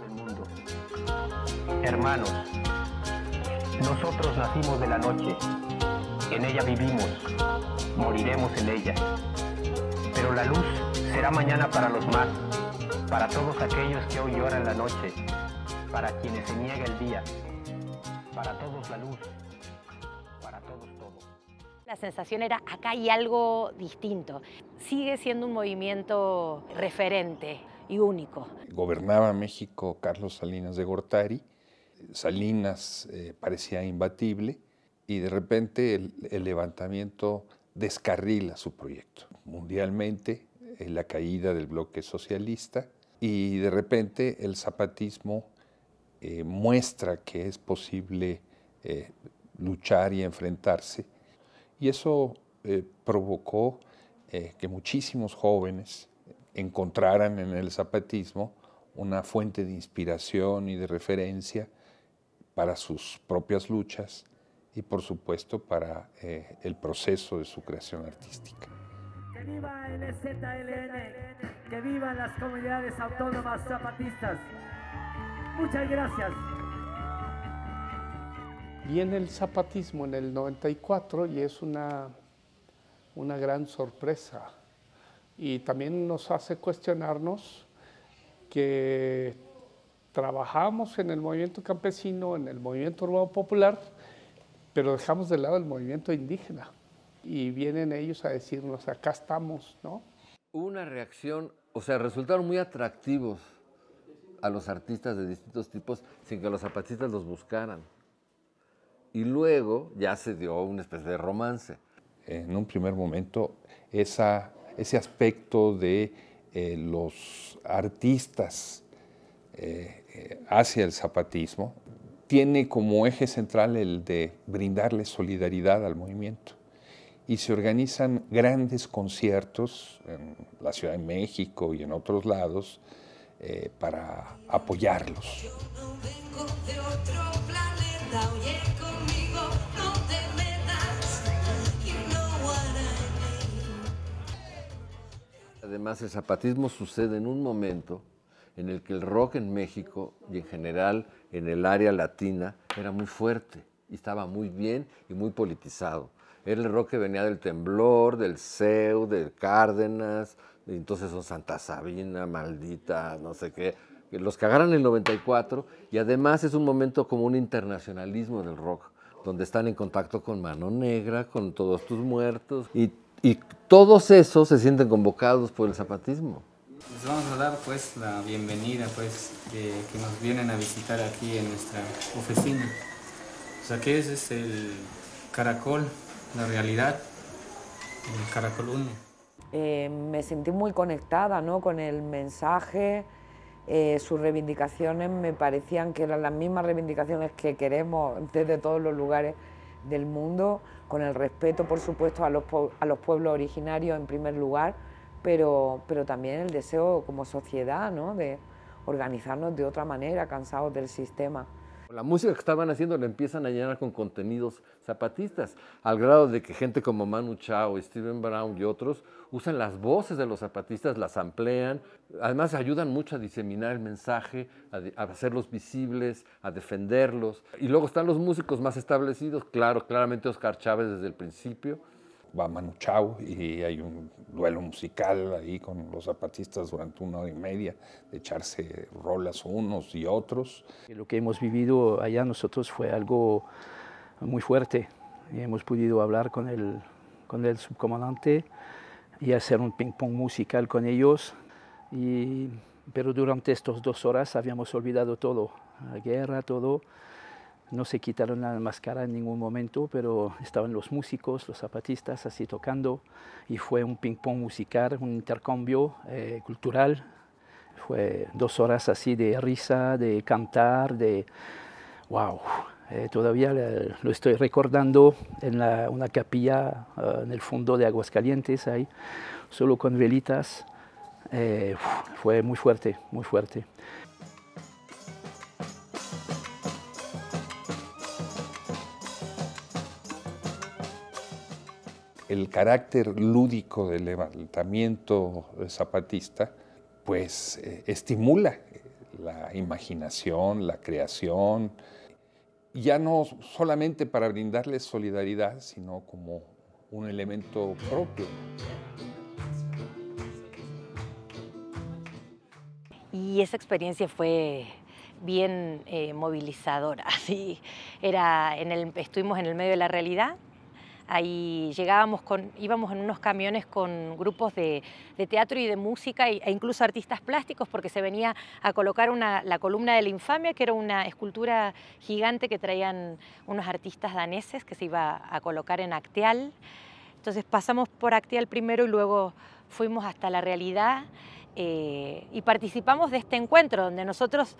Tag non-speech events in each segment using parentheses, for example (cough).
del mundo. Hermanos, nosotros nacimos de la noche, en ella vivimos, moriremos en ella. Pero la luz será mañana para los más, para todos aquellos que hoy lloran la noche, para quienes se niega el día, para todos la luz, para todos todos. La sensación era, acá hay algo distinto. Sigue siendo un movimiento referente único. Gobernaba México Carlos Salinas de Gortari. Salinas eh, parecía imbatible y de repente el, levantamiento descarrila su proyecto. Mundialmente, eh, la caída del bloque socialista y de repente el zapatismo eh, muestra que es posible luchar y enfrentarse. Y eso provocó que muchísimos jóvenes encontraran en el zapatismo una fuente de inspiración y de referencia para sus propias luchas y por supuesto para eh, el proceso de su creación artística. Que viva el ZLN, que vivan las comunidades autónomas zapatistas. Muchas gracias. Viene el zapatismo en el 94 y es una, una gran sorpresa y también nos hace cuestionarnos que trabajamos en el movimiento campesino, en el movimiento urbano popular, pero dejamos de lado el movimiento indígena y vienen ellos a decirnos, acá estamos, ¿no? Una reacción, o sea, resultaron muy atractivos a los artistas de distintos tipos sin que los zapatistas los buscaran. Y luego ya se dio una especie de romance. En un primer momento, esa ese aspecto de eh, los artistas eh, eh, hacia el zapatismo, tiene como eje central el de brindarle solidaridad al movimiento. Y se organizan grandes conciertos en la Ciudad de México y en otros lados para apoyarlos. Además, el zapatismo sucede en un momento en el que el rock en México y en general en el área latina era muy fuerte y estaba muy bien y muy politizado. Era el rock que venía del temblor, del CEU, del Cárdenas, entonces son Santa Sabina, maldita, no sé qué. Los cagaron en el 94 y además es un momento como un internacionalismo del rock, donde están en contacto con Mano Negra, con todos tus muertos y y todos esos se sienten convocados por el zapatismo. Les vamos a dar pues la bienvenida pues de que nos vienen a visitar aquí en nuestra oficina. O sea que ese es el caracol, la realidad, el caracol uno. Eh, me sentí muy conectada ¿no? con el mensaje, eh, sus reivindicaciones me parecían que eran las mismas reivindicaciones que queremos desde todos los lugares del mundo con el respeto, por supuesto, a los, a los pueblos originarios en primer lugar, pero, pero también el deseo como sociedad ¿no? de organizarnos de otra manera, cansados del sistema. La música que estaban haciendo la empiezan a llenar con contenidos zapatistas, al grado de que gente como Manu Chao, Steven Brown y otros usan las voces de los zapatistas, las amplían, además ayudan mucho a diseminar el mensaje, a, hacerlos visibles, a defenderlos. Y luego están los músicos más establecidos, claro, claramente Oscar Chávez desde el principio, va Manu y hay un duelo musical ahí con los zapatistas durante una hora y media, de echarse rolas unos y otros. Lo que hemos vivido allá nosotros fue algo muy fuerte y hemos podido hablar con el, con el subcomandante y hacer un ping-pong musical con ellos. Y, pero durante estas dos horas habíamos olvidado todo, la guerra, todo no se quitaron la máscara en ningún momento, pero estaban los músicos, los zapatistas así tocando y fue un ping-pong musical, un intercambio eh, cultural. Fue dos horas así de risa, de cantar, de wow. Eh, todavía lo estoy recordando en una capilla ah, en el fondo de Aguascalientes, ahí, solo con velitas. Eh, fue muy fuerte, muy fuerte. el carácter lúdico del levantamiento zapatista, pues eh, estimula eh, la imaginación, la creación, ya no solamente para brindarles solidaridad, sino como un elemento propio. Y esa experiencia fue bien eh, movilizadora. (laughs) era en el, estuvimos en el medio de la realidad, Ahí llegábamos íbamos en unos camiones con grupos de, teatro y de música e incluso artistas plásticos porque se venía a colocar una, la columna de la infamia, que era una escultura gigante que traían unos artistas daneses que se iba a colocar en Acteal. Entonces pasamos por Acteal primero y luego fuimos hasta la realidad. Eh, y participamos de este encuentro donde nosotros,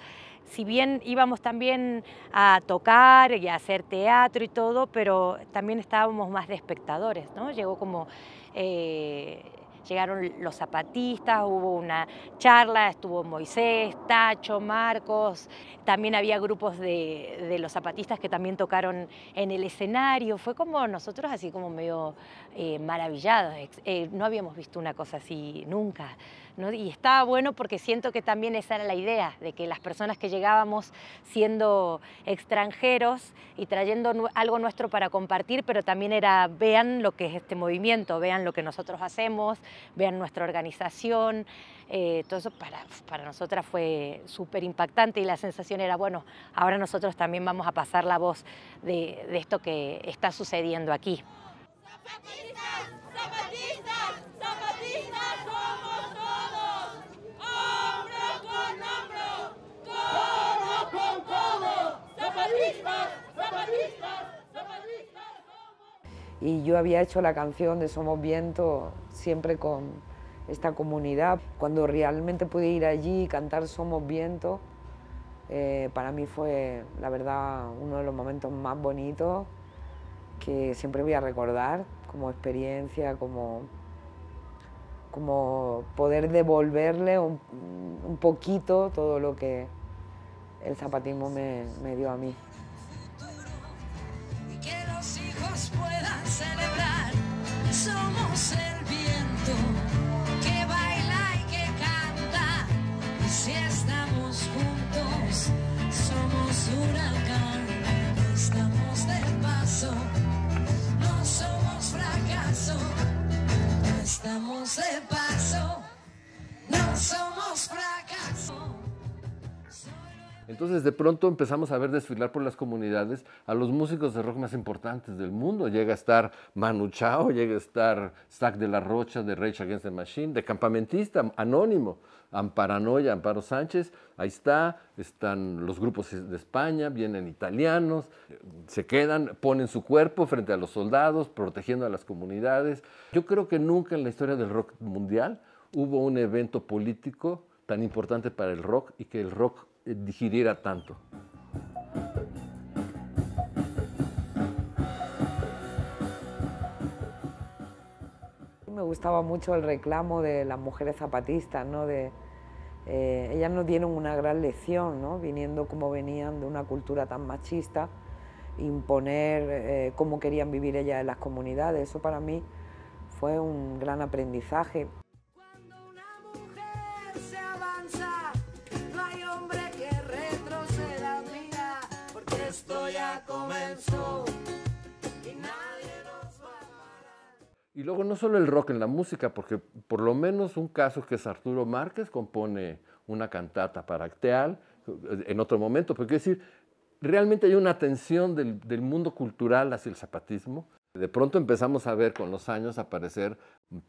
si bien íbamos también a tocar y a hacer teatro y todo, pero también estábamos más de espectadores, ¿no? Llegó como... Eh, llegaron los zapatistas, hubo una charla, estuvo Moisés, Tacho, Marcos, también había grupos de, los zapatistas que también tocaron en el escenario, fue como nosotros así como medio eh, maravillados, no habíamos visto una cosa así nunca. Y estaba bueno porque siento que también esa era la idea, de que las personas que llegábamos siendo extranjeros y trayendo algo nuestro para compartir, pero también era vean lo que es este movimiento, vean lo que nosotros hacemos, vean nuestra organización. Eh, todo eso para, para nosotras fue súper impactante y la sensación era, bueno, ahora nosotros también vamos a pasar la voz de, esto que está sucediendo aquí. y yo había hecho la canción de Somos Viento siempre con esta comunidad. Cuando realmente pude ir allí y cantar Somos Viento, eh, para mí fue, la verdad, uno de los momentos más bonitos que siempre voy a recordar como experiencia, como, como poder devolverle un, poquito todo lo que el zapatismo me dio a mí. Entonces de pronto empezamos a ver desfilar por las comunidades a los músicos de rock más importantes del mundo. Llega a estar Manu Chao, llega a estar Stack de la Rocha de Rage Against the Machine, de campamentista anónimo, Amparanoia, Amparo Sánchez, ahí está, están los grupos de España, vienen italianos, se quedan, ponen su cuerpo frente a los soldados, protegiendo a las comunidades. Yo creo que nunca en la historia del rock mundial hubo un evento político tan importante para el rock y que el rock digiriera tanto. Me gustaba mucho el reclamo de las mujeres zapatistas, De, eh, ellas nos dieron una gran lección, ¿no? viniendo como venían de una cultura tan machista, imponer eh, cómo querían vivir ellas en las comunidades. Eso para mí fue un gran aprendizaje. y luego no solo el rock en la música, porque por lo menos un caso que es Arturo Márquez compone una cantata para Acteal eh, en otro momento, porque quiero decir, realmente hay una tensión del mundo cultural hacia el zapatismo de pronto empezamos a ver con los años aparecer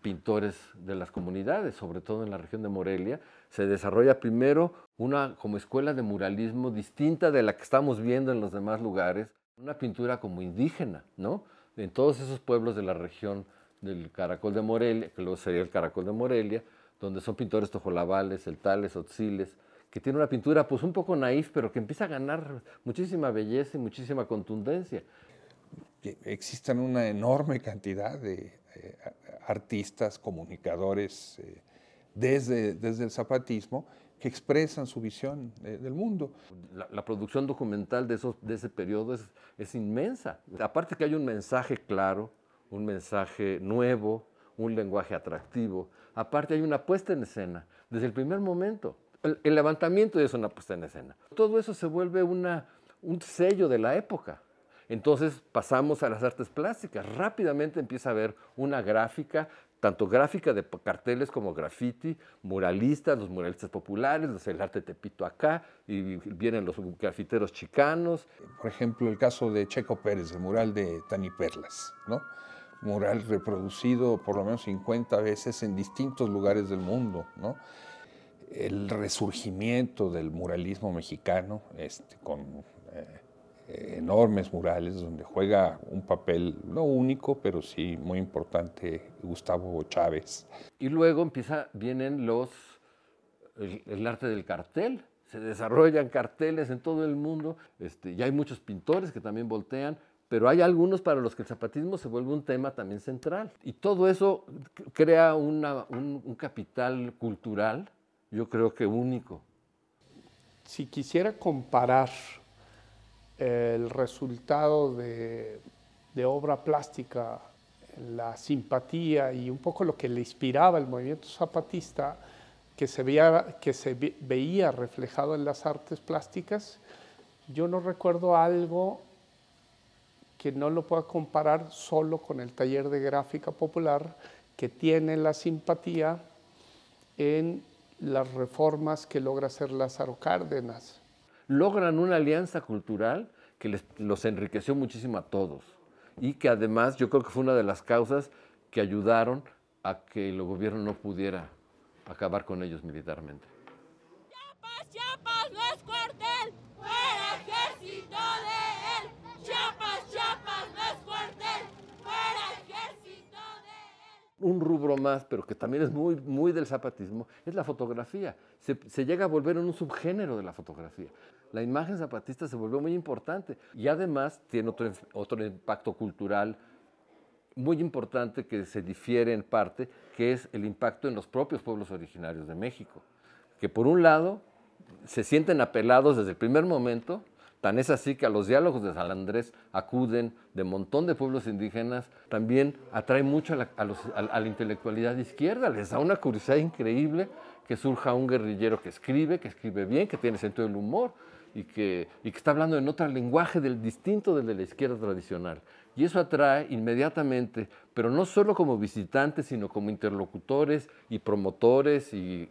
pintores de las comunidades, sobre todo en la región de Morelia. Se desarrolla primero una como escuela de muralismo distinta de la que estamos viendo en los demás lugares, una pintura como indígena, ¿no? En todos esos pueblos de la región del Caracol de Morelia, que luego sería el Caracol de Morelia, donde son pintores tojolabales, celtales, otziles, que tiene una pintura pues un poco naif, pero que empieza a ganar muchísima belleza y muchísima contundencia existen una enorme cantidad de eh, artistas, comunicadores, eh, desde, desde el zapatismo, que expresan su visión eh, del mundo. La, producción documental de, esos, de ese periodo es, inmensa. Aparte que hay un mensaje claro, un mensaje nuevo, un lenguaje atractivo. Aparte hay una puesta en escena, desde el primer momento. El, levantamiento es una puesta en escena. Todo eso se vuelve un sello de la época. Entonces pasamos a las artes plásticas. Rápidamente empieza a haber una gráfica, tanto gráfica de carteles como graffiti, muralistas, los muralistas populares, el arte tepito acá, y vienen los grafiteros chicanos. Por ejemplo, el caso de Checo Pérez, el mural de Tani Perlas, Mural reproducido por lo menos 50 veces en distintos lugares del mundo, El resurgimiento del muralismo mexicano, este, con eh, eh, enormes murales donde juega un papel no único, pero sí muy importante Gustavo Chávez. Y luego empieza, vienen los, el, arte del cartel, se desarrollan carteles en todo el mundo, este, y hay muchos pintores que también voltean, pero hay algunos para los que el zapatismo se vuelve un tema también central. Y todo eso crea una, un, un capital cultural, yo creo que único. Si quisiera comparar el resultado de, obra plástica, la simpatía y un poco lo que le inspiraba el movimiento zapatista, que se veía, que se veía reflejado en las artes plásticas, yo no recuerdo algo que no lo pueda comparar solo con el taller de gráfica popular que tiene la simpatía en las reformas que logra hacer Lázaro Cárdenas logran una alianza cultural que los enriqueció muchísimo a todos y que además yo creo que fue una de las causas que ayudaron a que el gobierno no pudiera acabar con ellos militarmente. Chiapas, Chiapas no es cuartel, fuera ejército de él. Chiapas, Chiapas no es cuartel, fuera ejército de él. Un rubro más, pero que también es muy, muy del zapatismo, es la fotografía. Se, se llega a volver en un subgénero de la fotografía la imagen zapatista se volvió muy importante y además tiene otro, otro impacto cultural muy importante que se difiere en parte, que es el impacto en los propios pueblos originarios de México, que por un lado se sienten apelados desde el primer momento, tan es así que a los diálogos de San Andrés acuden de montón de pueblos indígenas, también atrae mucho a la, a la intelectualidad izquierda, les da una curiosidad increíble que surja un guerrillero que escribe, que escribe bien, que tiene sentido del humor, y que, y que está hablando en otro lenguaje del, distinto del de la izquierda tradicional. Y eso atrae inmediatamente, pero no solo como visitantes, sino como interlocutores y promotores, e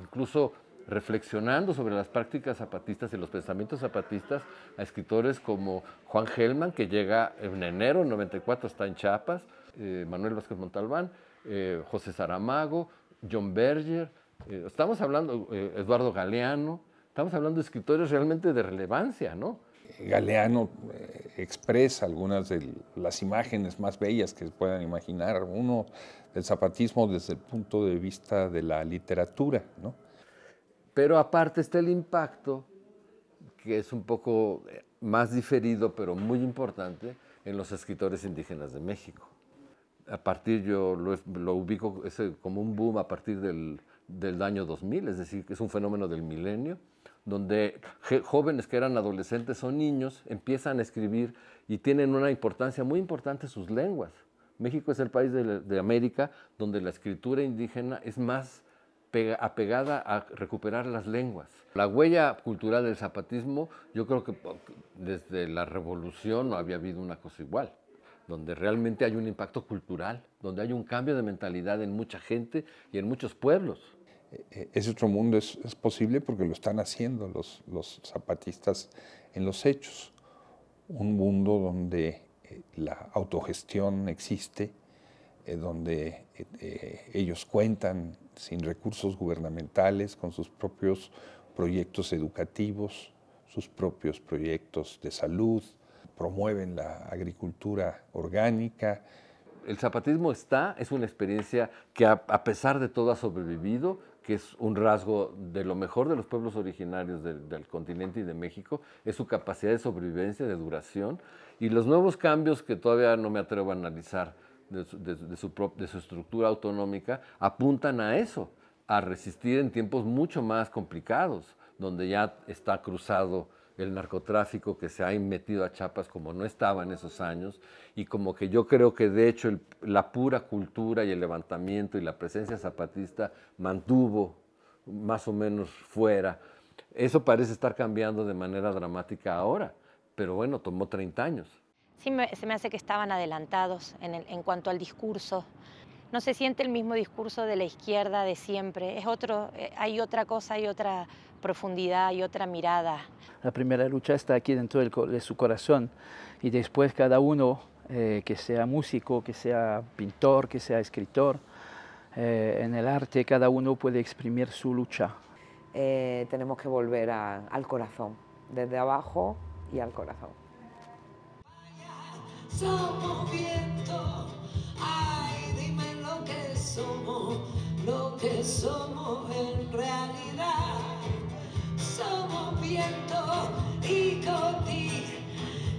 incluso reflexionando sobre las prácticas zapatistas y los pensamientos zapatistas a escritores como Juan Gelman, que llega en enero del 94, está en Chiapas, eh, Manuel Vázquez Montalbán, eh, José Saramago, John Berger, estamos hablando, Eduardo Galeano, Estamos hablando de escritores realmente de relevancia, ¿no? Galeano eh, expresa algunas de las imágenes más bellas que se puedan imaginar uno el zapatismo desde el punto de vista de la literatura, ¿no? Pero aparte está el impacto, que es un poco eh, más diferido, pero muy importante, en los escritores indígenas de México. A partir, yo lo, ubico eh, como un boom a partir del, del año 2000, es decir, que es un fenómeno del milenio donde jóvenes que eran adolescentes o niños empiezan a escribir y tienen una importancia muy importante sus lenguas. México es el país de, América donde la escritura indígena es más apegada a recuperar las lenguas. La huella cultural del zapatismo, yo creo que desde la revolución no había habido una cosa igual donde realmente hay un impacto cultural, donde hay un cambio de mentalidad en mucha gente y en muchos pueblos. Eh, ese otro mundo es, posible porque lo están haciendo los, zapatistas en los hechos. Un mundo donde eh, la autogestión existe, eh, donde ellos cuentan sin recursos gubernamentales, con sus propios proyectos educativos, sus propios proyectos de salud, promueven la agricultura orgánica. El zapatismo está, es una experiencia que a pesar de todo ha sobrevivido, que es un rasgo de lo mejor de los pueblos originarios del continente y de México, es su capacidad de sobrevivencia, de duración, y los nuevos cambios que todavía no me atrevo a analizar de su estructura autonómica apuntan a eso, a resistir en tiempos mucho más complicados, donde ya está cruzado el narcotráfico que se ha metido a Chapas como no estaba en esos años y como que yo creo que de hecho la pura cultura y el levantamiento y la presencia zapatista mantuvo más o menos fuera. Eso parece estar cambiando de manera dramática ahora, pero bueno, tomó 30 años. Sí, se me hace que estaban adelantados en cuanto al discurso no se siente el mismo discurso de la izquierda de siempre. Es otro, eh, hay otra cosa, hay otra profundidad, hay otra mirada. La primera lucha está aquí dentro de su corazón y después cada uno, eh, que sea músico, que sea pintor, que sea escritor, eh, en el arte cada uno puede exprimir su lucha. tenemos que volver al corazón, desde abajo y al corazón. lo que somos en realidad. Somos viento y cotí,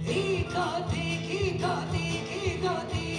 y cotí, y cotí, y cotí.